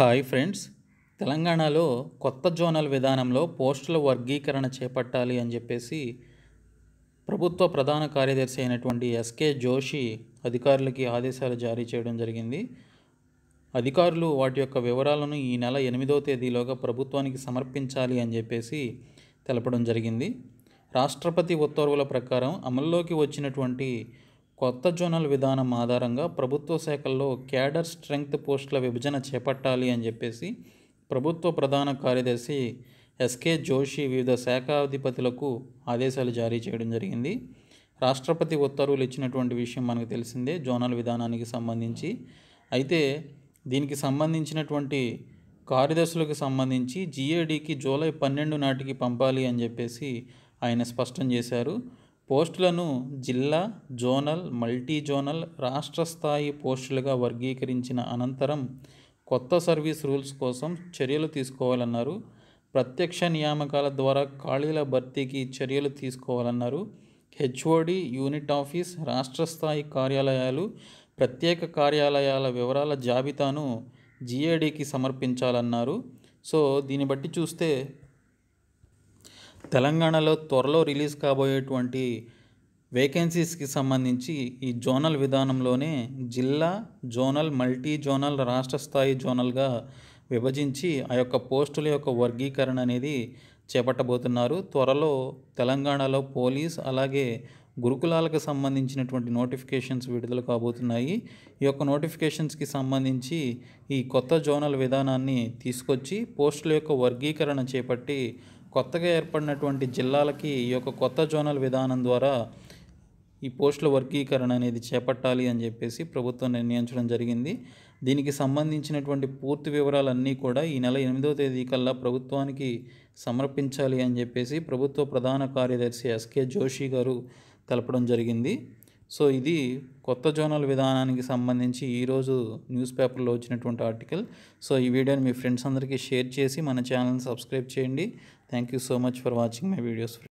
hi friends తెలంగాణలో కొత్త zonal విధానంలో పోస్టుల వర్గీకరణ చేపట్టాలి అని చెప్పేసి ప్రభుత్వ ప్రధాన కార్యదర్శి అయినటువంటి ఎస్కే జోషి అధికారులకి ఆదేశాలు జారీ చేయడం జరిగింది అధికారులు వాటి యొక్క వివరాలను ఈ నెల ఎనిమిదో తేదీలోగా ప్రభుత్వానికి సమర్పించాలి అని చెప్పేసి తెలపడం జరిగింది రాష్ట్రపతి ఉత్తర్వుల ప్రకారం అమల్లోకి వచ్చినటువంటి కొత్త జోనల్ విధానం ఆధారంగా ప్రభుత్వ శాఖల్లో క్యాడర్ స్ట్రెంగ్త్ పోస్టుల విభజన చేపట్టాలి అని చెప్పేసి ప్రభుత్వ ప్రధాన కార్యదర్శి ఎస్కే జోషి వివిధ శాఖాధిపతులకు ఆదేశాలు జారీ చేయడం జరిగింది రాష్ట్రపతి ఉత్తర్వులు ఇచ్చినటువంటి విషయం మనకు తెలిసిందే జోనల్ విధానానికి సంబంధించి అయితే దీనికి సంబంధించినటువంటి కార్యదర్శులకు సంబంధించి జీఏడీకి జూలై పన్నెండు నాటికి పంపాలి అని చెప్పేసి ఆయన స్పష్టం చేశారు పోస్టులను జిల్లా జోనల్ మల్టీ జోనల్ రాష్ట్ర స్థాయి పోస్టులుగా వర్గీకరించిన అనంతరం కొత్త సర్వీస్ రూల్స్ కోసం చర్యలు తీసుకోవాలన్నారు ప్రత్యక్ష నియామకాల ద్వారా ఖాళీల భర్తీకి చర్యలు తీసుకోవాలన్నారు హెచ్ఓడి యూనిట్ ఆఫీస్ రాష్ట్ర స్థాయి కార్యాలయాలు ప్రత్యేక కార్యాలయాల వివరాల జాబితాను జిఏడికి సమర్పించాలన్నారు సో దీన్ని బట్టి చూస్తే తెలంగాణలో త్వరలో రిలీజ్ కాబోయేటువంటి వేకెన్సీస్కి సంబంధించి ఈ జోనల్ విధానంలోనే జిల్లా జోనల్ మల్టీ జోనల్ రాష్ట్ర స్థాయి జోనల్గా విభజించి ఆ యొక్క పోస్టుల యొక్క వర్గీకరణ అనేది చేపట్టబోతున్నారు త్వరలో తెలంగాణలో పోలీస్ అలాగే గురుకులాలకు సంబంధించినటువంటి నోటిఫికేషన్స్ విడుదల కాబోతున్నాయి ఈ యొక్క నోటిఫికేషన్స్కి సంబంధించి ఈ కొత్త జోనల్ విధానాన్ని తీసుకొచ్చి పోస్టుల యొక్క వర్గీకరణ చేపట్టి కొత్తగా ఏర్పడినటువంటి జిల్లాలకి ఈ యొక్క కొత్త జోనల్ విధానం ద్వారా ఈ పోస్టుల వర్గీకరణ అనేది చేపట్టాలి అని చెప్పేసి ప్రభుత్వం నిర్ణయించడం జరిగింది దీనికి సంబంధించినటువంటి పూర్తి వివరాలన్నీ కూడా ఈ నెల ఎనిమిదో తేదీ కల్లా ప్రభుత్వానికి సమర్పించాలి అని చెప్పేసి ప్రభుత్వ ప్రధాన కార్యదర్శి ఎస్కే జోషి గారు తెలపడం జరిగింది సో ఇది కొత్త జోనల్ విధానానికి సంబంధించి ఈరోజు న్యూస్ పేపర్లో వచ్చినటువంటి ఆర్టికల్ సో ఈ వీడియోని మీ ఫ్రెండ్స్ అందరికీ షేర్ చేసి మన ఛానల్ని సబ్స్క్రైబ్ చేయండి thank you so much for watching my videos